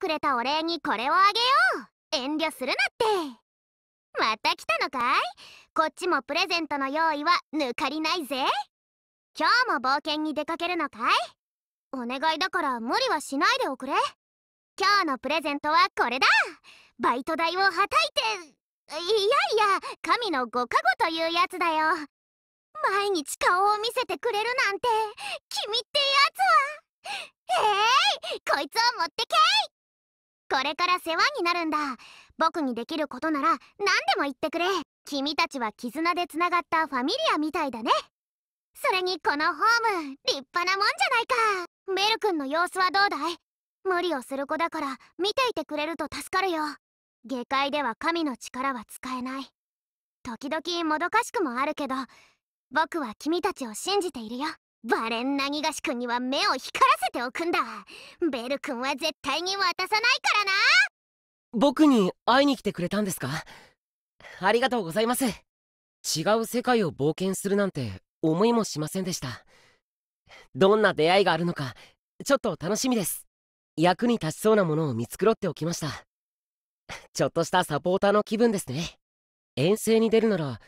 くれたお礼にこれをあげよう遠慮するなってまた来たのかいこっちもプレゼントの用意は抜かりないぜ今日も冒険に出かけるのかいお願いだから無理はしないでおくれ今日のプレゼントはこれだバイト代をはたいていやいや神のご加護というやつだよ毎日顔を見せてくれるなんて君ってやつはえい、こいつを持ってけいこれから世話になるんだ僕にできることなら何でも言ってくれ君たちは絆でつながったファミリアみたいだねそれにこのホーム立派なもんじゃないかメル君の様子はどうだい無理をする子だから見ていてくれると助かるよ下界では神の力は使えない時々もどかしくもあるけど僕は君たちを信じているよバレンなギがしくんには目を光らせておくんだベル君は絶対に渡さないからな僕に会いに来てくれたんですかありがとうございます違う世界を冒険するなんて思いもしませんでしたどんな出会いがあるのかちょっと楽しみです役に立ちそうなものを見繕っておきましたちょっとしたサポーターの気分ですね遠征に出るなら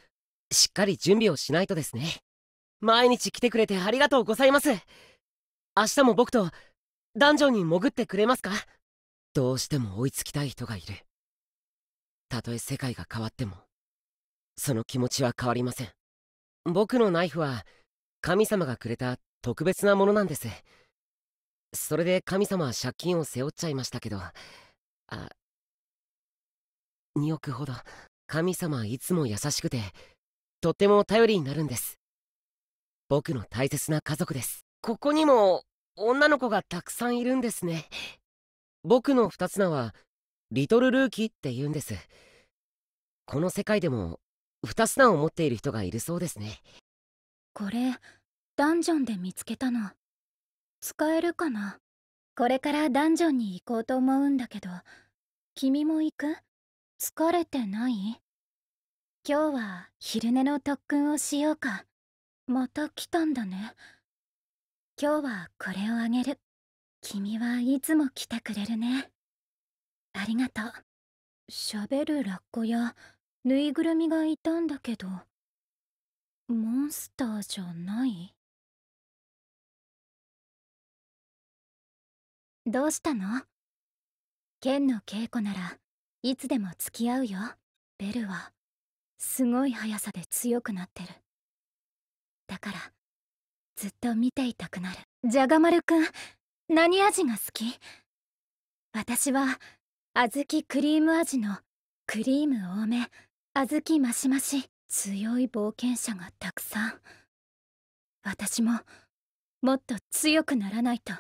しっかり準備をしないとですね毎日来てくれてありがとうございます明日も僕とダンジョンに潜ってくれますかどうしても追いつきたい人がいるたとえ世界が変わってもその気持ちは変わりません僕のナイフは神様がくれた特別なものなんですそれで神様は借金を背負っちゃいましたけどあ2億ほど神様はいつも優しくてとっても頼りになるんです僕の大切な家族ですここにも女の子がたくさんいるんですね僕の二つ名はリトルルーキーって言うんですこの世界でも二つ名を持っている人がいるそうですねこれダンジョンで見つけたの使えるかなこれからダンジョンに行こうと思うんだけど君も行く疲れてない今日は昼寝の特訓をしようかまた来たんだね今日はこれをあげる君はいつも来てくれるねありがとうしゃべるラッコやぬいぐるみがいたんだけどモンスターじゃないどうしたの剣の稽古ならいつでも付き合うよベルはすごい速さで強くなってるだからずっと見ていたくなるじゃがまるくん何味が好き私は小豆クリーム味のクリーム多め小豆マシマシ強い冒険者がたくさん私ももっと強くならないと